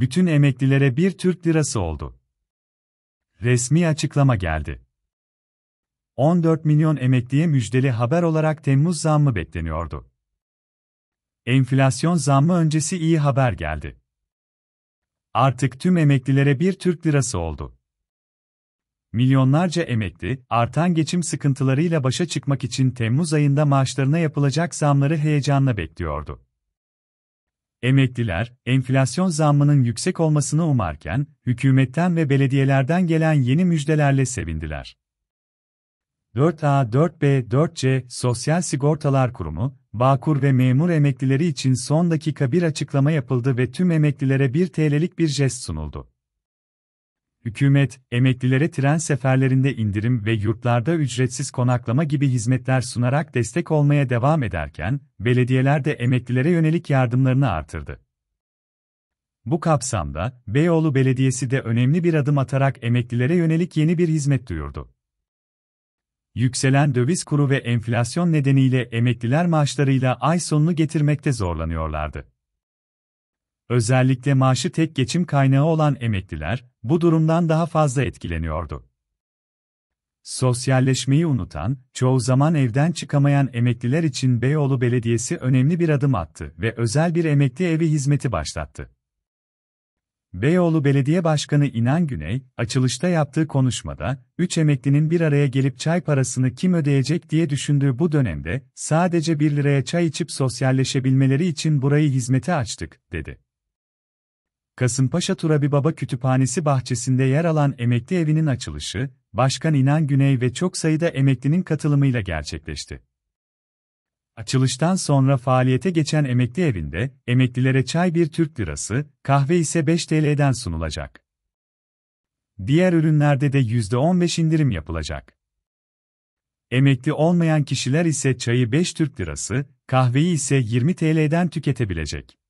bütün emeklilere bir Türk lirası oldu. Resmi açıklama geldi. 14 milyon emekliye müjdeli haber olarak Temmuz zammı bekleniyordu. Enflasyon zammı öncesi iyi haber geldi. Artık tüm emeklilere bir Türk lirası oldu. Milyonlarca emekli, artan geçim sıkıntılarıyla başa çıkmak için Temmuz ayında maaşlarına yapılacak zamları heyecanla bekliyordu. Emekliler, enflasyon zammının yüksek olmasını umarken, hükümetten ve belediyelerden gelen yeni müjdelerle sevindiler. 4A, 4B, 4C, Sosyal Sigortalar Kurumu, Bağkur ve memur emeklileri için son dakika bir açıklama yapıldı ve tüm emeklilere 1 TL'lik bir jest sunuldu. Hükümet, emeklilere tren seferlerinde indirim ve yurtlarda ücretsiz konaklama gibi hizmetler sunarak destek olmaya devam ederken, belediyeler de emeklilere yönelik yardımlarını artırdı. Bu kapsamda, Beyoğlu Belediyesi de önemli bir adım atarak emeklilere yönelik yeni bir hizmet duyurdu. Yükselen döviz kuru ve enflasyon nedeniyle emekliler maaşlarıyla ay sonunu getirmekte zorlanıyorlardı. Özellikle maaşı tek geçim kaynağı olan emekliler, bu durumdan daha fazla etkileniyordu. Sosyalleşmeyi unutan, çoğu zaman evden çıkamayan emekliler için Beyoğlu Belediyesi önemli bir adım attı ve özel bir emekli evi hizmeti başlattı. Beyoğlu Belediye Başkanı İnan Güney, açılışta yaptığı konuşmada, 3 emeklinin bir araya gelip çay parasını kim ödeyecek diye düşündüğü bu dönemde, sadece 1 liraya çay içip sosyalleşebilmeleri için burayı hizmete açtık, dedi. Kasımpaşa Turabi Baba Kütüphanesi bahçesinde yer alan emekli evinin açılışı, Başkan İnan Güney ve çok sayıda emeklinin katılımıyla gerçekleşti. Açılıştan sonra faaliyete geçen emekli evinde, emeklilere çay 1 Türk lirası, kahve ise 5 TL'den sunulacak. Diğer ürünlerde de %15 indirim yapılacak. Emekli olmayan kişiler ise çayı 5 Türk lirası, kahveyi ise 20 TL'den tüketebilecek.